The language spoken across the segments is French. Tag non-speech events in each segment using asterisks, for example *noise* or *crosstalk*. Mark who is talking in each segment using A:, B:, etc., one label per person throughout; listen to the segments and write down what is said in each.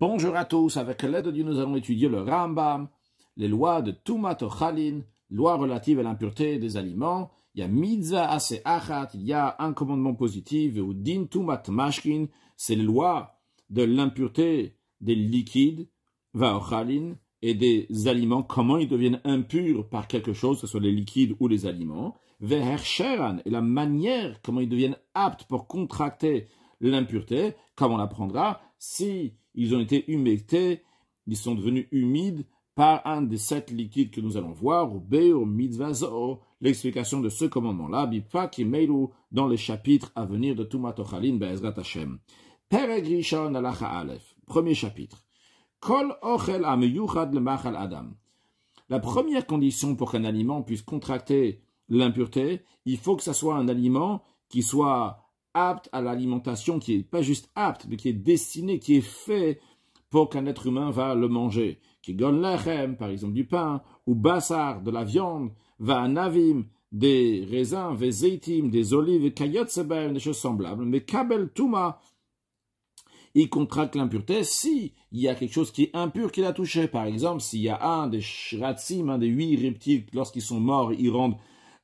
A: Bonjour à tous, avec l'aide de Dieu nous allons étudier le Rambam, les lois de Tumat loi loi relative à l'impureté des aliments. Il y a Midza Ase il y a un commandement positif, ou Din Tumat Mashkin, c'est les lois de l'impureté des liquides, Va et des aliments, comment ils deviennent impurs par quelque chose, que ce soit les liquides ou les aliments. Sheran, et la manière comment ils deviennent aptes pour contracter l'impureté, comme on l'apprendra, si ils ont été humectés, ils sont devenus humides par un des sept liquides que nous allons voir, ou l'explication de ce commandement-là, dans les chapitres à venir de Tumatochalin Hashem. premier chapitre. Kol Ochel Ameyuchad Machal Adam. La première condition pour qu'un aliment puisse contracter l'impureté, il faut que ce soit un aliment qui soit apte à l'alimentation, qui n'est pas juste apte, mais qui est destiné, qui est fait pour qu'un être humain va le manger. Qui gonne l'achem, par exemple du pain, ou bassar, de la viande, va à navim, des raisins, des des olives, kayotseben, des choses semblables. Mais kabel touma, il contracte l'impureté si il y a quelque chose qui est impur qui l'a touché. Par exemple, s'il y a un des shratzim, un des huit reptiles, lorsqu'ils sont morts, ils rendent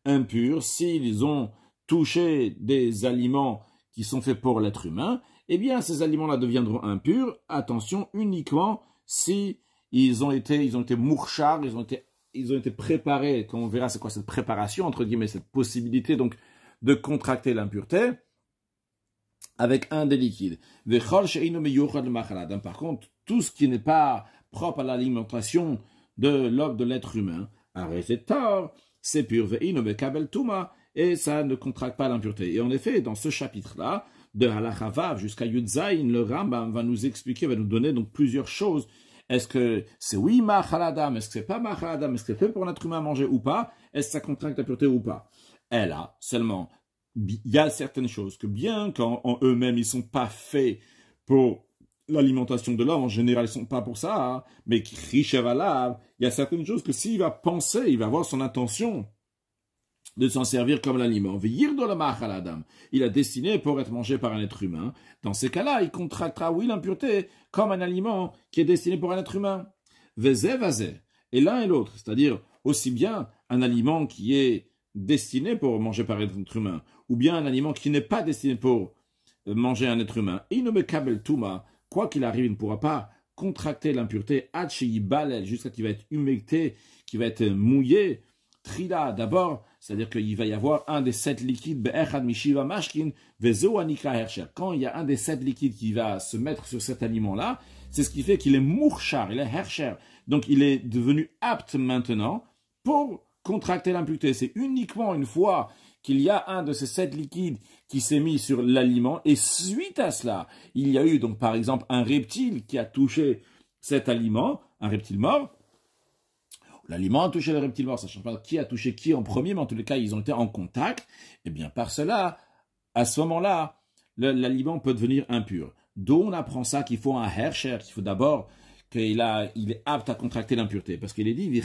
A: impurs. S'ils ont toucher des aliments qui sont faits pour l'être humain, eh bien ces aliments-là deviendront impurs, attention, uniquement si ils ont été, ils ont été mourchards, ils ont été, ils ont été préparés, comme on verra c'est quoi cette préparation, entre guillemets, cette possibilité donc de contracter l'impureté avec un des liquides. Hein, par contre, tout ce qui n'est pas propre à l'alimentation de l'homme, de l'être humain, c'est pur, et ça ne contracte pas l'impureté. Et en effet, dans ce chapitre-là, de Halachavav jusqu'à Yudzaïn, le Rambam va nous expliquer, va nous donner donc plusieurs choses. Est-ce que c'est oui Mahaladam, est-ce que c'est pas Mahaladam, est-ce que c'est fait pour être humain à manger ou pas, est-ce que ça contracte l'impureté ou pas Elle a seulement, il y a certaines choses que bien qu'en eux-mêmes ils sont pas faits pour l'alimentation de l'homme, en général, ils sont pas pour ça, hein, mais qui il y a certaines choses que s'il va penser, il va avoir son intention de s'en servir comme l'aliment. Il a destiné pour être mangé par un être humain. Dans ces cas-là, il contractera, oui, l'impureté comme un aliment qui est destiné pour un être humain. Et l'un et l'autre, c'est-à-dire aussi bien un aliment qui est destiné pour manger par un être humain, ou bien un aliment qui n'est pas destiné pour euh, manger un être humain. Il ne quoi qu'il arrive, il ne pourra pas contracter l'impureté, jusqu'à jusqu'à qu'il va être humecté, qu'il va être mouillé. Trila, d'abord, c'est-à-dire qu'il va y avoir un des sept liquides, Mashkin, Quand il y a un des sept liquides qui va se mettre sur cet aliment-là, c'est ce qui fait qu'il est mouchar, il est Hercher. Donc il est devenu apte maintenant pour contracter l'impureté. C'est uniquement une fois qu'il y a un de ces sept liquides qui s'est mis sur l'aliment, et suite à cela, il y a eu donc par exemple un reptile qui a touché cet aliment, un reptile mort, l'aliment a touché le reptile mort, ça change pas qui a touché qui en premier, mais en tous les cas, ils ont été en contact. Et eh bien, par cela, à ce moment-là, l'aliment peut devenir impur. D'où on apprend ça qu'il faut un hercher, qu'il faut d'abord qu'il il est apte à contracter l'impureté. Parce qu'il est dit,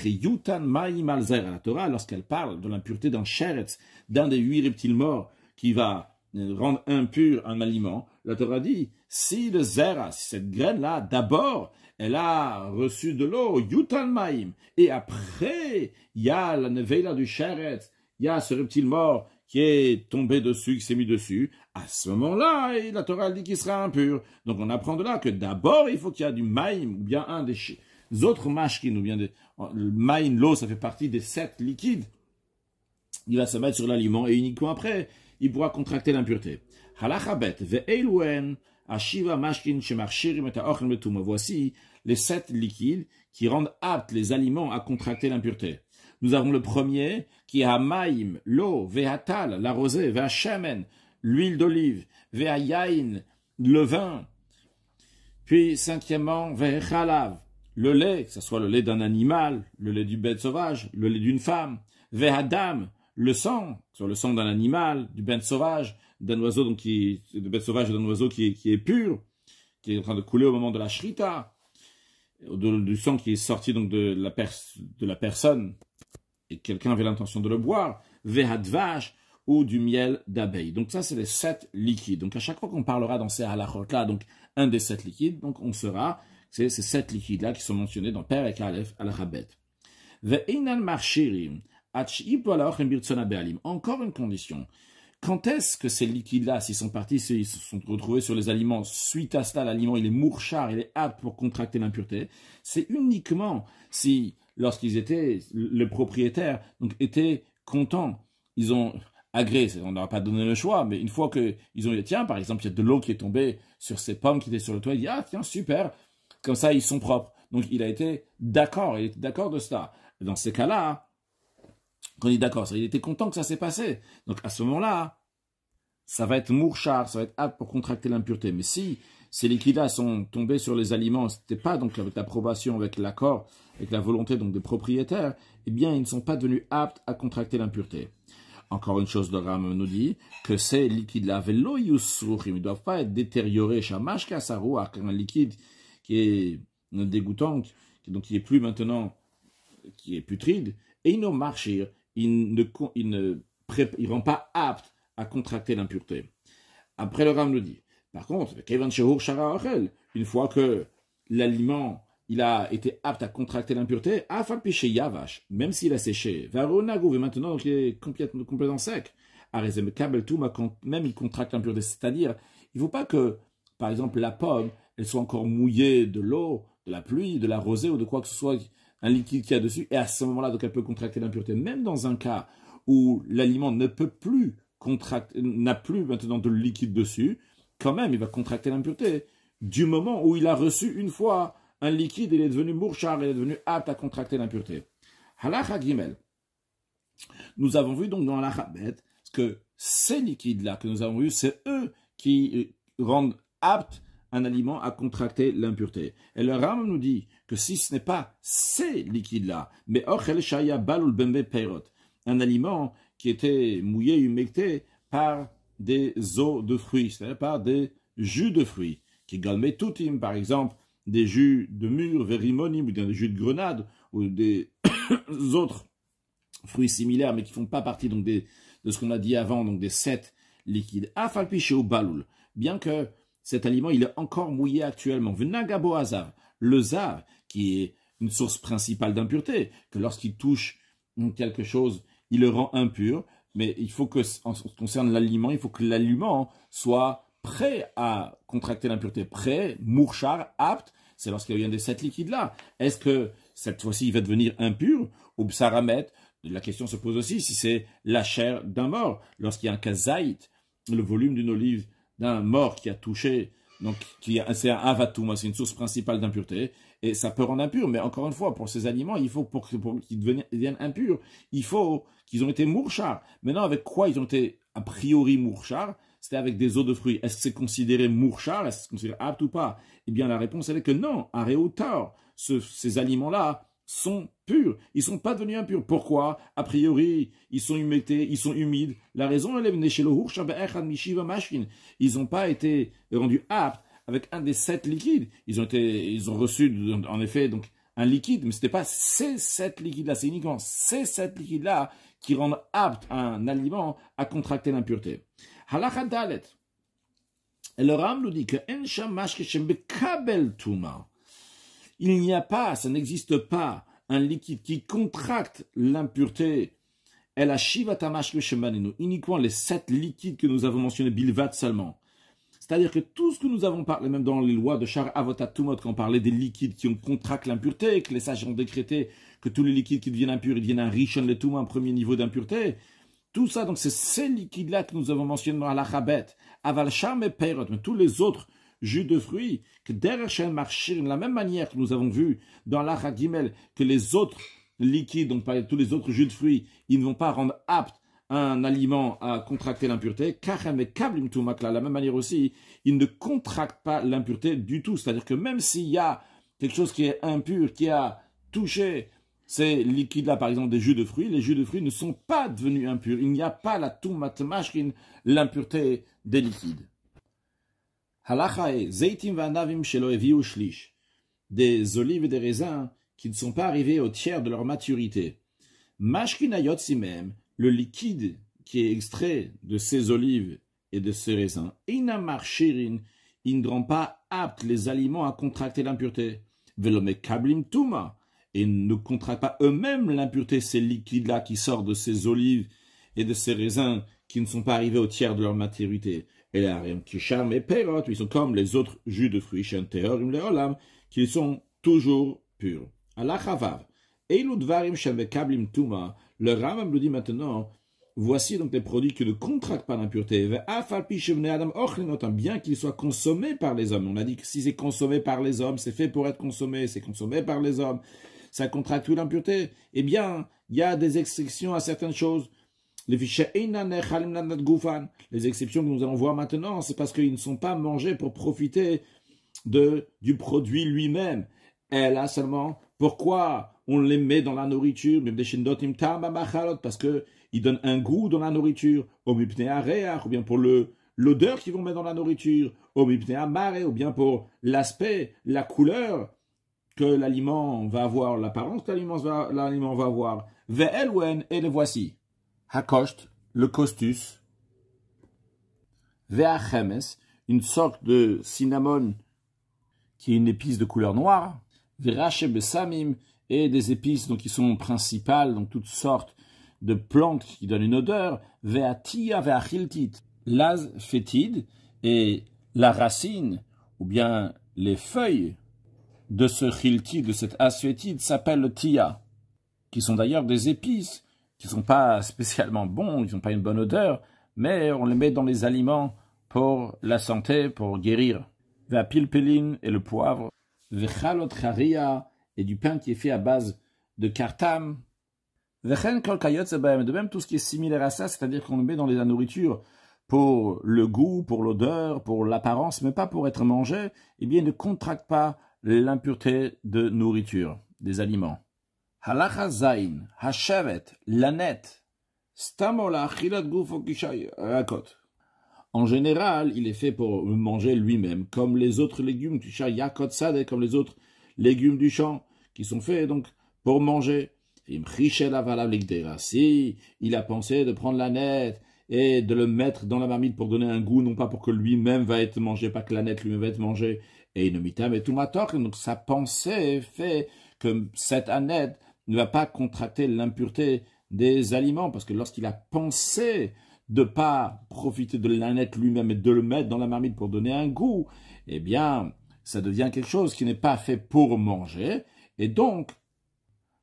A: la Torah, lorsqu'elle parle de l'impureté d'un sheretz, d'un des huit reptiles morts qui va euh, rendre impur un aliment, la Torah dit, si le zera, cette graine-là, d'abord, elle a reçu de l'eau, Yutan Maïm. Et après, il y a la Neveila du sharet il y a ce reptile mort qui est tombé dessus, qui s'est mis dessus, à ce moment-là, la Torah dit qu'il sera impur. Donc on apprend de là que d'abord, il faut qu'il y ait du maïm, ou bien un des autres mashkin, ou bien des, le maïm, l'eau, ça fait partie des sept liquides. Il va se mettre sur l'aliment et uniquement après, il pourra contracter l'impureté. Halachabet ashiva mashkin et Voici les sept liquides qui rendent aptes les aliments à contracter l'impureté. Nous avons le premier qui est maïm l'eau, Vehatal, la rosée, l'huile d'olive, Vehayain, le vin. Puis cinquièmement, ve'hchalav le lait, que ce soit le lait d'un animal, le lait du bête sauvage, le lait d'une femme, Vehadam, le sang, que ce soit le sang d'un animal, du bête sauvage, d'un oiseau qui, de bête sauvage d'un oiseau qui, qui est pur, qui est en train de couler au moment de la shrita, du sang qui est sorti donc de la, personne, et quelqu'un avait l'intention de le boire, ou du miel d'abeille. Donc ça, c'est les sept liquides. Donc à chaque fois qu'on parlera dans ces halakhot, là donc un des sept liquides, donc on sera c'est ces sept liquides-là qui sont mentionnés dans Père et Kalef al-Rabet. Encore une condition. Quand est-ce que ces liquides-là, s'ils sont partis, s'ils se sont retrouvés sur les aliments, suite à cela, l'aliment, il est mourchard, il est apte pour contracter l'impureté, c'est uniquement si, lorsqu'ils étaient, le propriétaire, donc, était content. Ils ont agréé, on n'aura pas donné le choix, mais une fois qu'ils ont dit, tiens, par exemple, il y a de l'eau qui est tombée sur ces pommes qui étaient sur le toit, il dit, ah, tiens, super, comme ça, ils sont propres. Donc, il a été d'accord, il était d'accord de cela. Dans ces cas-là, on est d'accord, il était content que ça s'est passé. Donc à ce moment-là, ça va être mourchard, ça va être apte pour contracter l'impureté. Mais si ces liquides-là sont tombés sur les aliments, ce n'était pas donc avec l'approbation, avec l'accord, avec la volonté donc des propriétaires, eh bien ils ne sont pas devenus aptes à contracter l'impureté. Encore une chose, le nous dit que ces liquides-là, ils ne doivent pas être détériorés. un liquide qui est dégoûtant, donc qui est plus maintenant, qui est putride, et ils ne marchent il ne, il ne rend pas apte à contracter l'impureté. Après, le Ram le dit. Par contre, une fois que l'aliment il a été apte à contracter l'impureté, de pêcher yavash, même s'il a séché, maintenant il est complètement, complètement sec, même il contracte l'impureté. C'est-à-dire, il ne faut pas que, par exemple, la pomme, elle soit encore mouillée de l'eau, de la pluie, de la rosée ou de quoi que ce soit un liquide qui y a dessus, et à ce moment-là, donc elle peut contracter l'impureté, même dans un cas où l'aliment ne peut plus n'a plus maintenant de liquide dessus, quand même, il va contracter l'impureté. Du moment où il a reçu une fois un liquide, il est devenu mourchard, il est devenu apte à contracter l'impureté. Halacha Gimel. Nous avons vu donc dans la Rabet que ces liquides-là que nous avons vus, c'est eux qui rendent aptes un aliment a contracté l'impureté. Et le Rame nous dit que si ce n'est pas ces liquides-là, mais Ochel Shaya Balul Bembe un aliment qui était mouillé, humecté par des eaux de fruits, c'est-à-dire par des jus de fruits, qui galmaient toutim, par exemple, des jus de mûres, verimonim, ou des jus de grenade, ou des *coughs* autres fruits similaires, mais qui ne font pas partie donc, de ce qu'on a dit avant, donc des sept liquides. Afalpiché ou balul, bien que cet aliment, il est encore mouillé actuellement. Venagabo azav, le zar, qui est une source principale d'impureté, que lorsqu'il touche quelque chose, il le rend impur, mais il faut que, en ce qui concerne l'aliment, il faut que l'aliment soit prêt à contracter l'impureté, prêt, mourchard, apte, c'est lorsqu'il y a des liquide là Est-ce que cette fois-ci il va devenir impur ou psaramet La question se pose aussi si c'est la chair d'un mort. Lorsqu'il y a un kazaït, le volume d'une olive d'un mort qui a touché, donc qui c'est un avatum, c'est une source principale d'impureté, et ça peut rendre impur, mais encore une fois, pour ces aliments, il faut, pour, qu'ils deviennent impurs, il faut qu'ils ont été mourchards. Maintenant, avec quoi ils ont été a priori mouchards c'était avec des eaux de fruits. Est-ce que c'est considéré mouchard Est-ce que c'est considéré apte ou pas Eh bien, la réponse, elle est que non. à ce, ces aliments-là sont purs. Ils ne sont pas devenus impurs. Pourquoi A priori, ils sont humectés, ils sont humides. La raison, elle est chez le Ils n'ont pas été rendus aptes avec un des sept liquides. Ils ont, été, ils ont reçu, en effet, donc un liquide, mais ce n'était pas ces sept liquides-là, c'est uniquement ces sept liquides-là qui rendent apte un aliment à contracter l'impureté. le Ram nous dit que En il n'y a pas, ça n'existe pas, un liquide qui contracte l'impureté. Elle a et le uniquement les sept liquides que nous avons mentionnés, Bilvat seulement. C'est-à-dire que tout ce que nous avons parlé, même dans les lois de Char Avotatumot, quand on parlait des liquides qui ont contracté l'impureté, que les sages ont décrété que tous les liquides qui deviennent impurs, ils deviennent un Rishon le un premier niveau d'impureté. Tout ça, donc c'est ces liquides-là que nous avons mentionnés dans la Avalcham Avalsham et Perot, mais tous les autres jus de fruits, que Derechem Marchir, de la même manière que nous avons vu dans l'Achagimel, que les autres liquides, donc tous les autres jus de fruits, ils ne vont pas rendre apte un aliment à contracter l'impureté, de la même manière aussi, ils ne contractent pas l'impureté du tout. C'est-à-dire que même s'il y a quelque chose qui est impur, qui a touché ces liquides-là, par exemple des jus de fruits, les jus de fruits ne sont pas devenus impurs. Il n'y a pas la machine l'impureté des liquides. Des olives et des raisins qui ne sont pas arrivés au tiers de leur maturité. Mashkinayot même le liquide qui est extrait de ces olives et de ces raisins, inamarchirin, ils ne rendent pas aptes les aliments à contracter l'impureté. Velome et ne contractent pas eux-mêmes l'impureté, ces liquides-là qui sortent de ces olives et de ces raisins qui ne sont pas arrivés au tiers de leur maturité et ils sont comme les autres jus de fruits, shenteorim qui sont toujours purs. Eiludvarim tuma. Le Ramam nous dit maintenant, voici donc les produits qui ne contractent pas l'impureté. Bien qu'ils soient consommés par les hommes. On a dit que si c'est consommé par les hommes, c'est fait pour être consommé, c'est consommé par les hommes. Ça contracte l'impureté. Eh bien, il y a des exceptions à certaines choses. Les exceptions que nous allons voir maintenant, c'est parce qu'ils ne sont pas mangés pour profiter du produit lui-même. Et là seulement, pourquoi on les met dans la nourriture Parce qu'ils donnent un goût dans la nourriture, ou bien pour l'odeur qu'ils vont mettre dans la nourriture, ou bien pour l'aspect, la couleur que l'aliment va avoir, l'apparence que l'aliment va, va avoir. et les voici. Hakost, le costus, Veachemes, une sorte de cinnamon qui est une épice de couleur noire, Verache samim et des épices donc, qui sont principales, donc toutes sortes de plantes qui donnent une odeur, Veatia, Veachiltit, l'az fétide, et la racine, ou bien les feuilles de ce chilti, de cette as s'appellent s'appellent tia, qui sont d'ailleurs des épices qui sont pas spécialement bons, ils n'ont pas une bonne odeur, mais on les met dans les aliments pour la santé, pour guérir. La pilpeline et le poivre, vechalot haria et du pain qui est fait à base de kartam. kol de même tout ce qui est similaire à ça, c'est-à-dire qu'on le met dans la nourriture pour le goût, pour l'odeur, pour l'apparence, mais pas pour être mangé, eh bien ne contracte pas l'impureté de nourriture, des aliments. Zain, Hashavet, Lanet, En général, il est fait pour manger lui-même, comme les autres légumes du Yakot comme les autres légumes du champ, qui sont faits donc pour manger. Si il a pensé de prendre la nette et de le mettre dans la marmite pour donner un goût, non pas pour que lui-même va être mangé, pas que la nette lui-même va être mangée, et une mitam et tout donc sa pensée fait que cette annette ne va pas contracter l'impureté des aliments, parce que lorsqu'il a pensé de pas profiter de l'aneth lui-même et de le mettre dans la marmite pour donner un goût, eh bien, ça devient quelque chose qui n'est pas fait pour manger, et donc,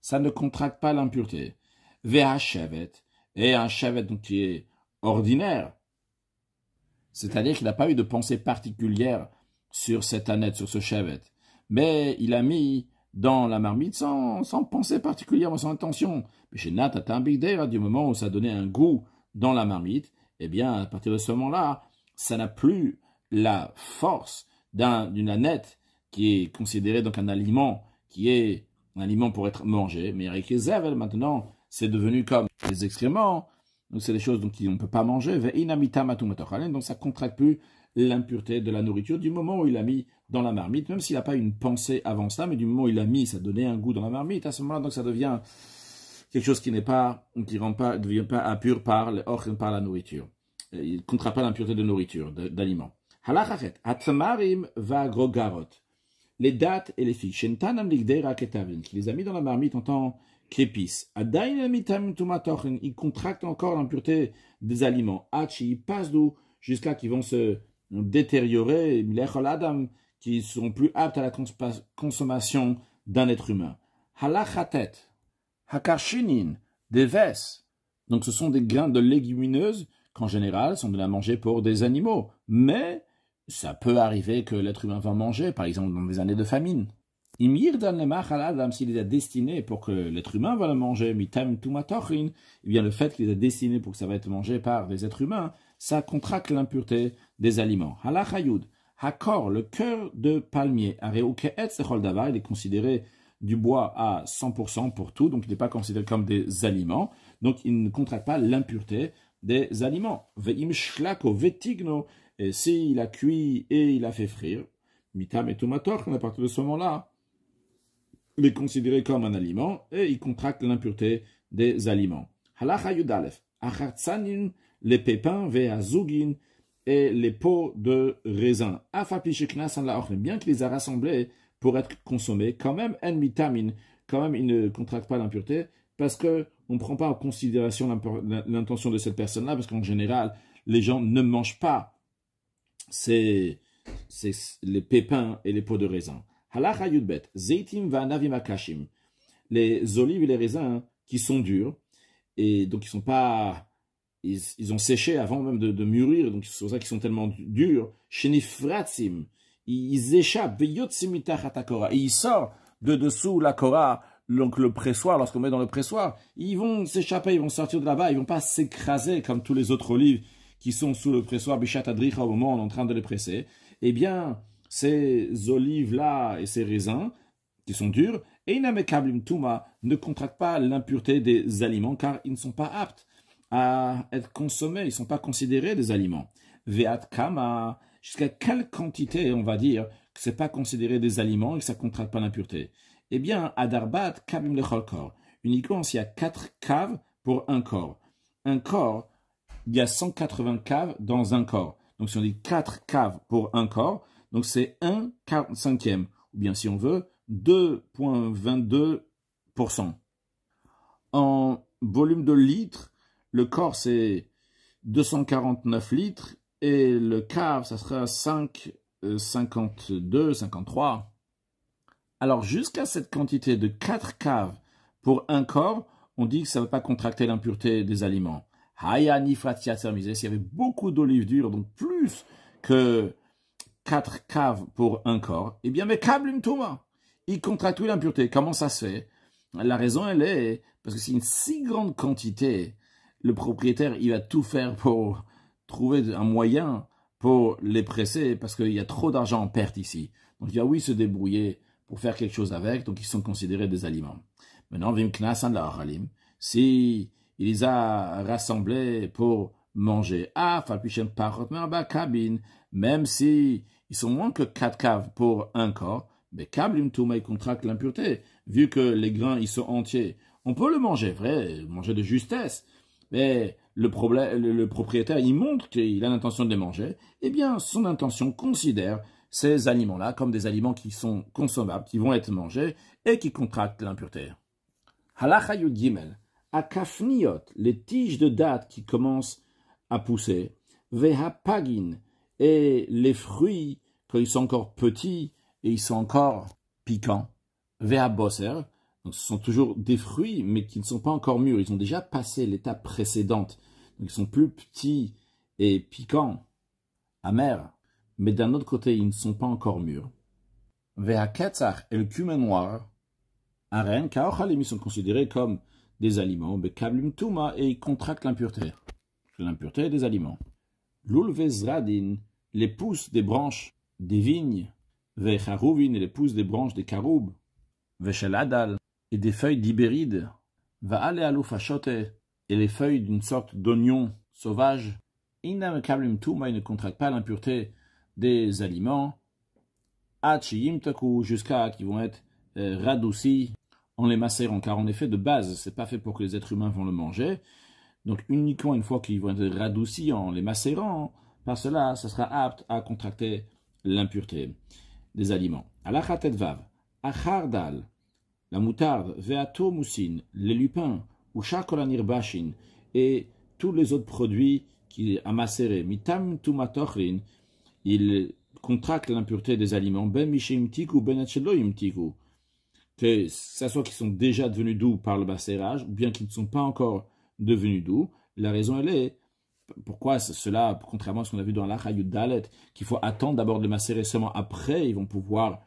A: ça ne contracte pas l'impureté. Ve'a chevet » et un chavet qui est ordinaire, c'est-à-dire qu'il n'a pas eu de pensée particulière sur cette aneth, sur ce chevet, mais il a mis dans la marmite sans, penser particulièrement, sans intention. Mais chez Nat, un big day, du moment où ça donnait un goût dans la marmite, eh bien, à partir de ce moment-là, ça n'a plus la force d'une annette qui est considérée donc un aliment qui est un aliment pour être mangé. Mais avec les maintenant, c'est devenu comme les excréments. Donc, c'est des choses dont on ne peut pas manger. Donc, ça ne contracte plus l'impureté de la nourriture du moment où il a mis dans la marmite, même s'il n'a pas une pensée avant ça, mais du moment où il l'a mis, ça donnait un goût dans la marmite, à ce moment-là, donc ça devient quelque chose qui n'est pas, qui rend pas, devient pas impur par, par la nourriture. Il ne pas l'impureté de nourriture, d'aliments. va Les dates et les figues, shentanam les a mis dans la marmite en tant qu'épices. Il contractent encore l'impureté des aliments. Hachi, ils passent d'où, jusqu'à qu'ils vont se détériorer, adam qui sont plus aptes à la consommation d'un être humain. Halachatet, hakashinin, Deves ». Donc ce sont des grains de légumineuses qu'en général sont de la manger pour des animaux. Mais ça peut arriver que l'être humain va manger, par exemple dans des années de famine. Imir dan haladam » s'il est destiné pour que l'être humain va le manger, mitam tumatochin, eh bien le fait qu'il est destiné pour que ça va être mangé par des êtres humains, ça contracte l'impureté des aliments. Halachayud, Hakor, le cœur de palmier. Il est considéré du bois à 100% pour tout, donc il n'est pas considéré comme des aliments, donc il ne contracte pas l'impureté des aliments. Ve'im shlako et s'il a cuit et il a fait frire, mitam et tomator, à partir de ce moment-là, il est considéré comme un aliment et il contracte l'impureté des aliments. Halacha yudalef, les pépins azugin et les peaux de raisin. Bien qu'il les a rassemblés pour être consommés, quand même, en quand même, il ne contracte pas l'impureté parce que on ne prend pas en considération l'intention de cette personne-là, parce qu'en général, les gens ne mangent pas ces, les pépins et les peaux de raisin. Halacha yudbet, zeitim va Les olives et les raisins qui sont durs, et donc ils ne sont pas ils, ont séché avant même de, mûrir, donc c'est pour ça qu'ils sont tellement durs. ils échappent, et ils sortent de dessous la kora, donc le pressoir, lorsqu'on met dans le pressoir, ils vont s'échapper, ils vont sortir de là-bas, ils vont pas s'écraser comme tous les autres olives qui sont sous le pressoir, Bishat Adricha, au moment on est en train de les presser. Eh bien, ces olives-là et ces raisins, qui sont durs, et ne contractent pas l'impureté des aliments, car ils ne sont pas aptes à être consommés, ils ne sont pas considérés des aliments. kam kama, jusqu'à quelle quantité, on va dire, que ce n'est pas considéré des aliments et que ça ne contracte pas l'impureté Eh bien, adarbat kam le kor. Uniquement s'il y a 4 caves pour un corps. Un corps, il y a 180 caves dans un corps. Donc si on dit 4 caves pour un corps, donc c'est 1 cinquième. Ou bien si on veut, 2,22%. En volume de litres, le corps, c'est 249 litres et le cave, ça sera 5, 52, 53. Alors jusqu'à cette quantité de 4 caves pour un corps, on dit que ça ne va pas contracter l'impureté des aliments. Haya nifratia s'il y avait beaucoup d'olives dures, donc plus que 4 caves pour un corps, eh bien, mais kablum tuma, il contracte l'impureté. Comment ça se fait La raison, elle est parce que c'est une si grande quantité le propriétaire, il va tout faire pour trouver un moyen pour les presser parce qu'il y a trop d'argent en perte ici. Donc il va oui se débrouiller pour faire quelque chose avec, donc ils sont considérés des aliments. Maintenant, si il les a rassemblés pour manger, ah, même si ils sont moins que quatre caves pour un corps, mais Kablim contracte l'impureté, vu que les grains, ils sont entiers. On peut le manger, vrai, manger de justesse, mais le, propriétaire il montre qu'il a l'intention de les manger, eh bien son intention considère ces aliments-là comme des aliments qui sont consommables, qui vont être mangés et qui contractent l'impureté. Halacha Gimel, kafniot, les tiges de date qui commencent à pousser, pagin » et les fruits, quand ils sont encore petits et ils sont encore piquants, bosser » ce sont toujours des fruits, mais qui ne sont pas encore mûrs. Ils ont déjà passé l'étape précédente. ils sont plus petits et piquants, amers. Mais d'un autre côté, ils ne sont pas encore mûrs. Vehaketzach et le cumin noir, aren, kaochalim, ils sont considérés comme des aliments. Bekablim tuma, et ils contractent l'impureté. L'impureté des aliments. L'ulvezradin, les pousses des branches des vignes. et les pousses des branches des caroubes. shaladal et des feuilles d'ibéride. Va aller à et les feuilles d'une sorte d'oignon sauvage. inna touma, ils ne contractent pas l'impureté des aliments. jusqu'à qu'ils vont être euh, radoucis en les macérant, car en effet, de base, c'est pas fait pour que les êtres humains vont le manger. Donc uniquement une fois qu'ils vont être radoucis en les macérant, par cela, ça sera apte à contracter l'impureté des aliments. Alachat vav, achardal, la moutarde, veato moussin les lupins, ou et tous les autres produits qu'il a macérés, mitam tumatochrin, il contracte l'impureté des aliments, ben ben que ce soit qu'ils sont déjà devenus doux par le macérage, ou bien qu'ils ne sont pas encore devenus doux, la raison elle est pourquoi cela, contrairement à ce qu'on a vu dans l'Achayud Dalet, qu'il faut attendre d'abord de macérer seulement après, ils vont pouvoir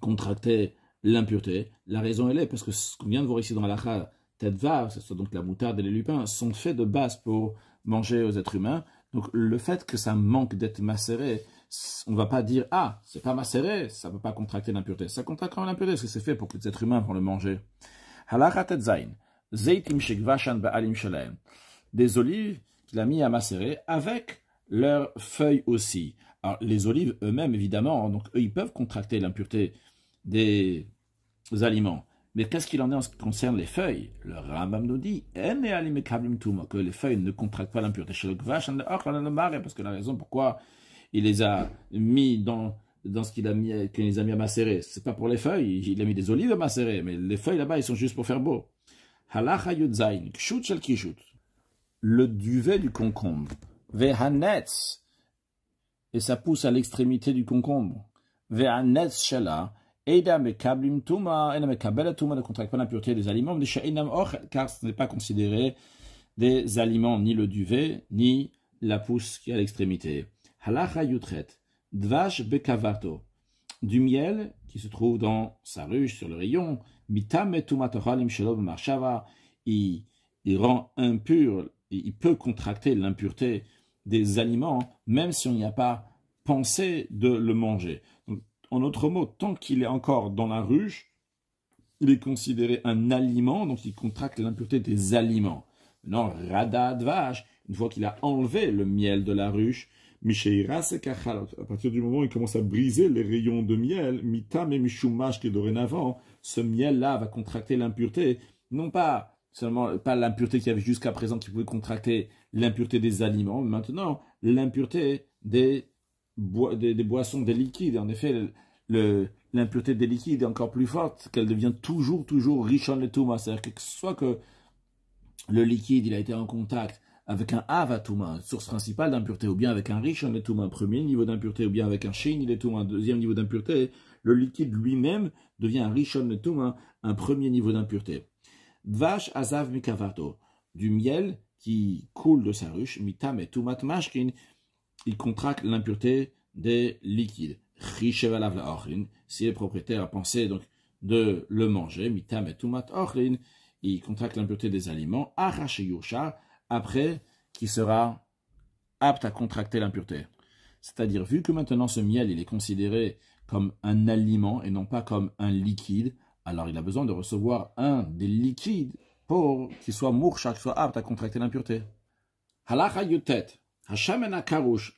A: contracter l'impureté. La raison, elle est parce que ce qu'on vient de voir ici dans la var, ce soit donc la moutarde et les lupins, sont faits de base pour manger aux êtres humains. Donc le fait que ça manque d'être macéré, on ne va pas dire ah c'est pas macéré, ça ne peut pas contracter l'impureté. Ça contracte l'impureté parce que c'est fait pour que les êtres humains vont le manger. Des olives qu'il a mis à macérer avec leurs feuilles aussi. Alors les olives eux-mêmes évidemment, donc eux ils peuvent contracter l'impureté des aliments. Mais qu'est-ce qu'il en est en ce qui concerne les feuilles Le Rambam nous dit que les feuilles ne contractent pas l'impureté. Ah, parce que la raison pourquoi il les a mis dans, ce qu'il a mis, les a mis à macérer, c'est pas pour les feuilles. Il a mis des olives à macérer, mais les feuilles là-bas, elles sont juste pour faire beau. Le duvet du concombre. Et ça pousse à l'extrémité du concombre. Vehanetz shela et mekablim tuma, ne contracte pas l'impureté des aliments, car ce n'est pas considéré des aliments, ni le duvet, ni la pousse qui est à l'extrémité. Halacha yutret, dvash bekavarto, du miel qui se trouve dans sa ruche, sur le rayon, mitam shelob marshava, il, rend impur, il peut contracter l'impureté des aliments, même si on n'y a pas pensé de le manger. En autre mot, tant qu'il est encore dans la ruche, il est considéré un aliment, donc il contracte l'impureté des aliments. Maintenant, radad vache, une fois qu'il a enlevé le miel de la ruche, à partir du moment où il commence à briser les rayons de miel, Mitam et Mishumash qui est dorénavant, ce miel-là va contracter l'impureté, non pas seulement pas l'impureté qu'il y avait jusqu'à présent qui pouvait contracter l'impureté des aliments, mais maintenant l'impureté des des, boissons, des liquides. En effet, l'impureté des liquides est encore plus forte, qu'elle devient toujours, toujours riche en létouma. C'est-à-dire que soit que le liquide il a été en contact avec un avatouma, source principale d'impureté, ou bien avec un riche en létouma, premier niveau d'impureté, ou bien avec un shin deuxième niveau d'impureté, le liquide lui-même devient un en létouma, un premier niveau d'impureté. Dvash azav mikavato, du miel qui coule de sa ruche, mitam et tumat mashkin, il contracte l'impureté des liquides. Si le propriétaire a pensé donc de le manger, mitam et tumat il contracte l'impureté des aliments, arraché yusha, après qu'il sera apte à contracter l'impureté. C'est-à-dire, vu que maintenant ce miel, il est considéré comme un aliment et non pas comme un liquide, alors il a besoin de recevoir un des liquides pour qu'il soit soit apte à contracter l'impureté. yutet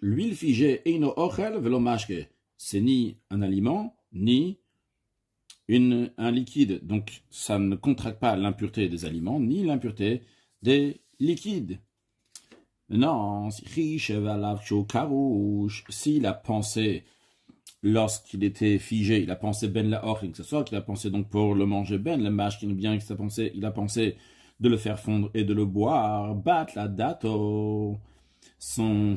A: l'huile figée, eino ochel velo mashke. C'est ni un aliment, ni une, un liquide. Donc, ça ne contracte pas l'impureté des aliments, ni l'impureté des liquides. Non, s'il a pensé lorsqu'il était figé, il a pensé ben la or, que ce soit, qu'il a pensé donc pour le manger ben, le mashke, bien que ça pensé, il a pensé de le faire fondre et de le boire, bat la dato son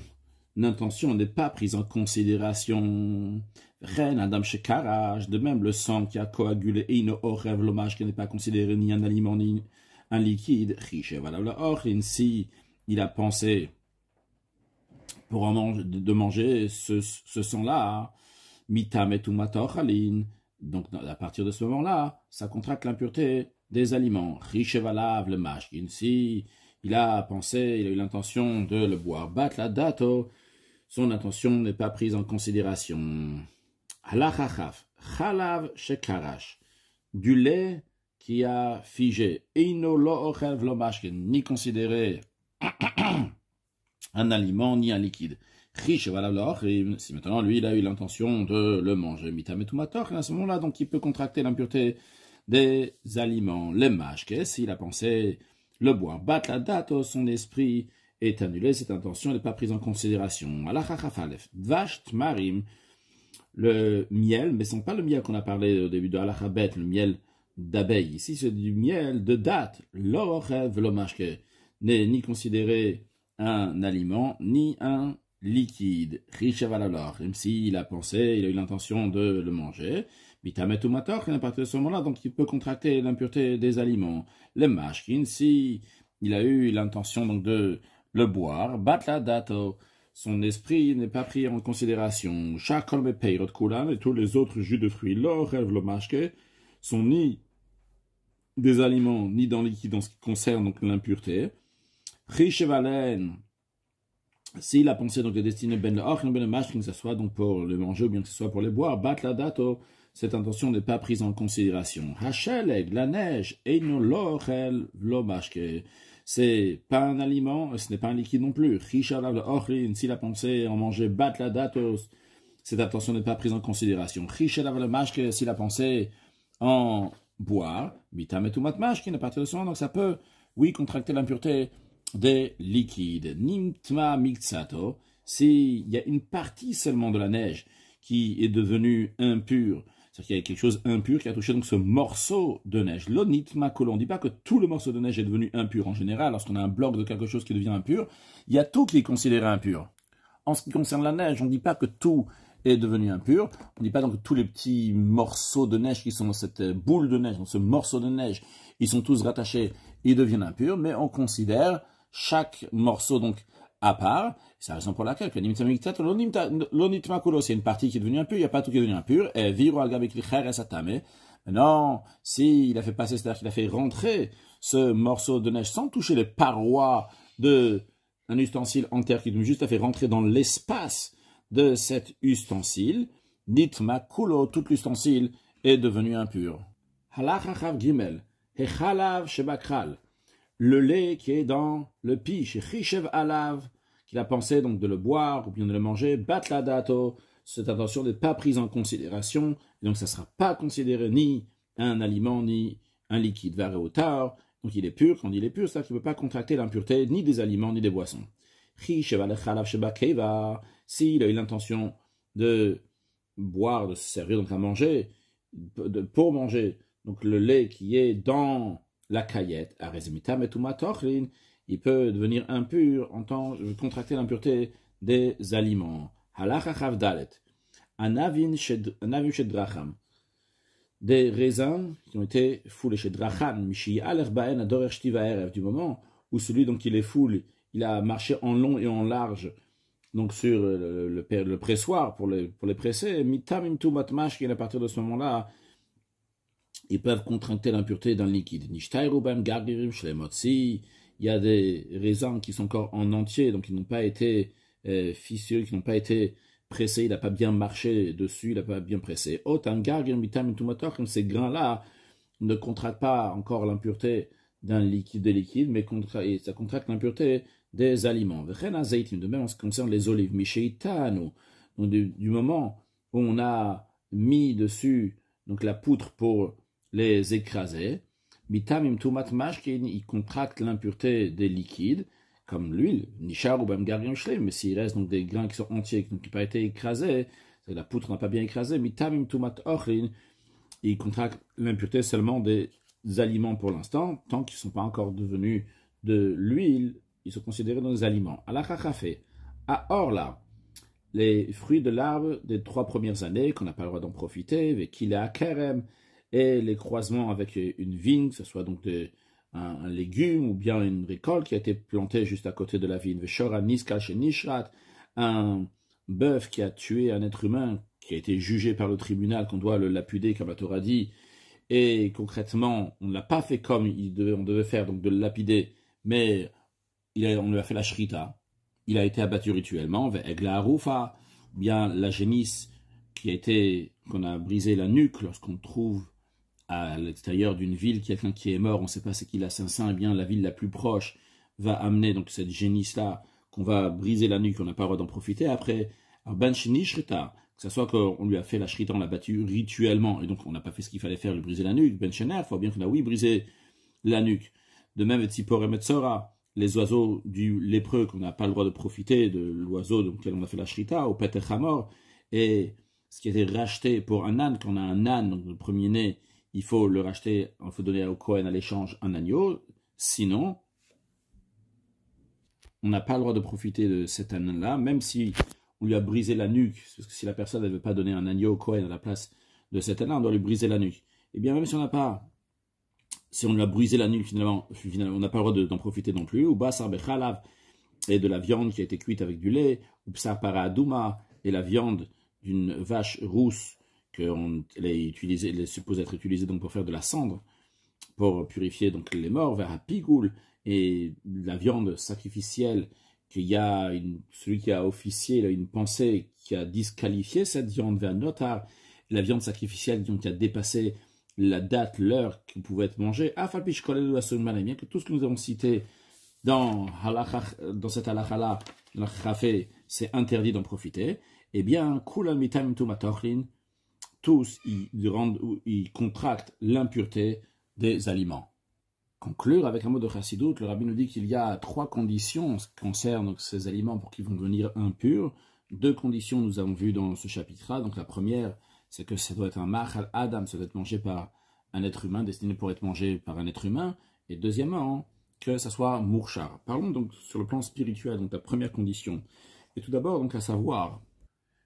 A: intention n'est pas prise en considération. Reine Adam Shekaraj, de même le sang qui a coagulé et une rêve qui n'est pas considéré ni un aliment ni un liquide. Riche valable or, si il a pensé pour en manger, de manger ce, ce sang-là, mitam et donc à partir de ce moment-là, ça contracte l'impureté des aliments. Riche valable le il a pensé, il a eu l'intention de le boire. Bat la dato, son intention n'est pas prise en considération. Halachachaf, khalav shekarash, du lait qui a figé. Eino lo ochel ni considéré *clears throat* un aliment ni un liquide. Riche, voilà si maintenant lui il a eu l'intention de le manger. et à ce moment-là, donc il peut contracter l'impureté des aliments. Le mashke, s'il a pensé le bois « Bat la date, son esprit est annulé, cette intention n'est pas prise en considération. marim, le miel, mais ce n'est pas le miel qu'on a parlé au début de Alachabet, le miel d'abeille. Ici, c'est du miel de date. le lomashke » n'est ni considéré un aliment, ni un liquide. Riche même s'il a pensé, il a eu l'intention de le manger, à partir de ce moment-là, donc il peut contracter l'impureté des aliments. Le mashkin, si il a eu l'intention donc de le boire, la dato, son esprit n'est pas pris en considération. Chakol peirot kulan et tous les autres jus de fruits, l'or, le mashke, sont ni des aliments, ni dans liquide en ce qui concerne donc l'impureté. Richevalen, si la pensée donc est destinée ben le ben que ce soit donc pour le manger ou bien que ce soit pour le boire, la dato, cette intention n'est pas prise en considération. Hacheleg, la neige, et C'est pas un aliment, ce n'est pas un liquide non plus. Richard, si la pensée en manger, bat la Cette intention n'est pas prise en considération. Richard, le si la pensée en boire, qui n'est pas de son, donc ça peut, oui, contracter l'impureté des liquides. Nimtma mixato, s'il y a une partie seulement de la neige qui est devenue impure, c'est-à-dire qu'il y a quelque chose impur qui a touché donc ce morceau de neige. L'onitma colon. On ne dit pas que tout le morceau de neige est devenu impur. En général, lorsqu'on a un bloc de quelque chose qui devient impur, il y a tout qui est considéré impur. En ce qui concerne la neige, on ne dit pas que tout est devenu impur. On ne dit pas donc que tous les petits morceaux de neige qui sont dans cette euh, boule de neige, dans ce morceau de neige, ils sont tous rattachés, ils deviennent impurs, mais on considère chaque morceau donc à part c'est la raison pour laquelle le c'est une partie qui est devenue impure, il n'y a pas tout qui est devenu impur, et viro s'il a fait passer, c'est-à-dire qu'il a fait rentrer ce morceau de neige sans toucher les parois de un ustensile en terre qui est juste à fait rentrer dans l'espace de cet ustensile, nitma kulo, tout l'ustensile est devenu impur. Halachachav gimel, hechalav shebakral, le lait qui est dans le piche, alav, la pensée donc de le boire ou bien de le manger, la dato, cette intention n'est pas prise en considération, donc ça ne sera pas considéré ni un aliment ni un liquide, varé au tard, donc il est pur, quand il est pur, c'est-à-dire ne peut pas contracter l'impureté ni des aliments ni des boissons. S'il a eu l'intention de boire, de se servir, donc à manger, de, pour manger, donc le lait qui est dans la caillette, il peut devenir impur en tant que contracter l'impureté des aliments. Halacha dalet. Anavin shedracham. Des raisins qui ont été foulés chez Drachan, Mishi Alerbaen Adorer erev du moment où celui dont il les foule, il a marché en long et en large, donc sur le, pressoir pour les, pour les presser, Mitamim qui à partir de ce moment-là, ils peuvent contracter l'impureté d'un liquide. Nishtairuban Gargirim Shlemotsi, il y a des raisins qui sont encore en entier, donc ils n'ont pas été euh, fissurés, qui n'ont pas été pressés, il n'a pas bien marché dessus, il n'a pas bien pressé. Hein, hein, comme ces grains-là ne contractent pas encore l'impureté d'un liquide, des liquides, mais ça contracte l'impureté des aliments. De même en ce qui concerne les olives, donc du, du, moment où on a mis dessus donc la poutre pour les écraser, Mitamim tumat il contracte l'impureté des liquides, comme l'huile, nishar ou bamgarim shlem, mais s'il reste donc des grains qui sont entiers, qui n'ont pas été écrasés, la poutre n'a pas bien écrasé, mitamim tumat ochrin, il contracte l'impureté seulement des aliments pour l'instant, tant qu'ils ne sont pas encore devenus de l'huile, ils sont considérés dans les aliments. À la à à orla, les fruits de l'arbre des trois premières années, qu'on n'a pas le droit d'en profiter, à kerem, et les croisements avec une vigne, que ce soit donc un, légume ou bien une récolte qui a été plantée juste à côté de la vigne. un bœuf qui a tué un être humain, qui a été jugé par le tribunal, qu'on doit le lapider, comme la Torah dit, et concrètement, on ne l'a pas fait comme on devait faire, donc de le lapider, mais il on lui a fait la shrita, il a été abattu rituellement, ou bien la génisse qui a été, qu'on a brisé la nuque lorsqu'on trouve à l'extérieur d'une ville, quelqu'un qui est mort, on ne sait pas c'est a Saint-Saint et eh bien la ville la plus proche va amener donc cette génisse-là qu'on va briser la nuque on n'a pas le droit d'en profiter. Après, ben que ce soit qu'on lui a fait la shrita, on l'a battu rituellement, et donc on n'a pas fait ce qu'il fallait faire, lui briser la nuque. Ben il faut bien qu'on a, oui, brisé la nuque. De même, Tzipor et Metzora, les oiseaux du lépreux qu'on n'a pas le droit de profiter, de l'oiseau duquel on a fait la shrita, au hamor, et ce qui a été racheté pour un âne, qu'on a un âne, donc le premier-né, il faut le racheter, il faut donner au Cohen à l'échange un agneau, sinon on n'a pas le droit de profiter de cet agneau là même si on lui a brisé la nuque, parce que si la personne ne veut pas donner un agneau au Cohen à la place de cet agneau là on doit lui briser la nuque. Et eh bien même si on n'a pas, si on lui a brisé la nuque finalement, on n'a pas le droit d'en profiter non plus, ou basar bechalav, et de la viande qui a été cuite avec du lait, ou psar paradouma, et la viande d'une vache rousse qu'elle est utilisée, être utilisée donc pour faire de la cendre, pour purifier donc les morts vers un pigoule et la viande sacrificielle qu'il y a celui qui a officié il a une pensée qui a disqualifié cette viande vers notar la viande sacrificielle donc, qui a dépassé la date, l'heure qui pouvait être mangée, ah, eh bien que tout ce que nous avons cité dans, dans cette halakha c'est interdit d'en profiter, eh bien, mitam tous ils, rendent, ils contractent l'impureté des aliments. Conclure avec un mot de chassidoute, le rabbin nous dit qu'il y a trois conditions en qui ces aliments pour qu'ils vont devenir impurs. Deux conditions nous avons vues dans ce chapitre-là. Donc la première, c'est que ça doit être un machal adam, ça doit être mangé par un être humain, destiné pour être mangé par un être humain. Et deuxièmement, que ça soit mourchar. Parlons donc sur le plan spirituel, donc la première condition. Et tout d'abord, donc à savoir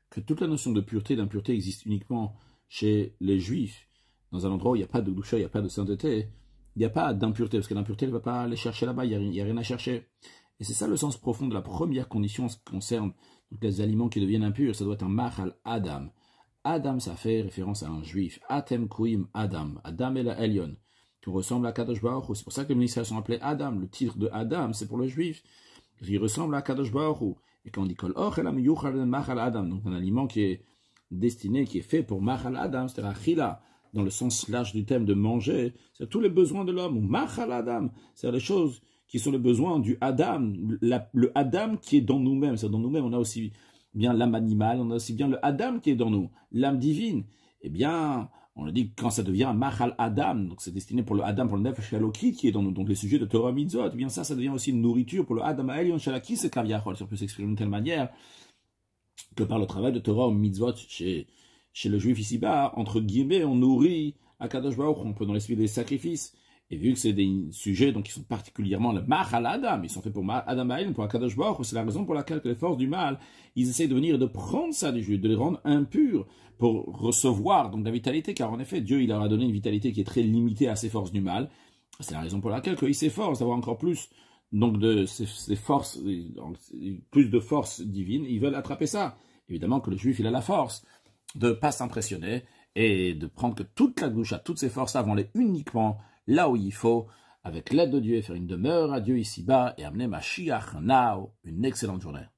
A: que toute la notion de pureté d'impureté existe uniquement chez les juifs, dans un endroit où il n'y a pas de doucheur, il n'y a pas de sainteté, il n'y a pas d'impureté, parce que l'impureté, elle ne va pas aller chercher là-bas, il n'y a, rien à chercher. Et c'est ça le sens profond de la première condition en ce qui concerne les aliments qui deviennent impurs, ça doit être un mahal adam. Adam, ça fait référence à un juif. Atem kuim adam. Adam et la Elion, qui ressemble à Kadosh Baruch C'est pour ça que les ministères sont appelés Adam. Le titre de Adam, c'est pour le juif. qui ressemble à Kadosh Baruch Et quand on dit Kol Yuchal Mahal Adam, donc un aliment qui est destiné, qui est fait pour Machal Adam, c'est-à-dire Achila, dans le sens large du thème de manger, c'est tous les besoins de l'homme, ou Machal Adam, c'est-à-dire les choses qui sont les besoins du Adam, le Adam qui est dans nous-mêmes, dans nous-mêmes, on a aussi bien l'âme animale, on a aussi bien le Adam qui est dans nous, l'âme divine. Eh bien, on le dit quand ça devient Machal Adam, donc c'est destiné pour le Adam, pour le nef Shaloki qui est dans nous, donc les sujets de Torah mizot eh bien ça, ça devient aussi une nourriture pour le Adam Aelion Shalaki, c'est Kaviachol, si on peut s'exprimer d'une telle manière, que par le travail de Torah ou mitzvot chez, le juif ici-bas, entre guillemets, on nourrit Akadosh Baruch, on peut dans l'esprit des sacrifices. Et vu que c'est des sujets donc, qui sont particulièrement le Mahal Adam, ils sont faits pour Adam pour Akadosh Baruch, c'est la raison pour laquelle les forces du mal, ils essaient de venir de prendre ça des juifs, de les rendre impurs pour recevoir donc la vitalité, car en effet, Dieu il leur a donné une vitalité qui est très limitée à ces forces du mal. C'est la raison pour laquelle ils s'efforcent d'avoir encore plus donc de ces, forces, plus de force divines, ils veulent attraper ça. Évidemment que le juif, il a la force de ne pas s'impressionner et de prendre que toute la douche à toutes ses forces avant les uniquement là où il faut, avec l'aide de Dieu, faire une demeure à Dieu ici-bas et amener ma Now, une excellente journée.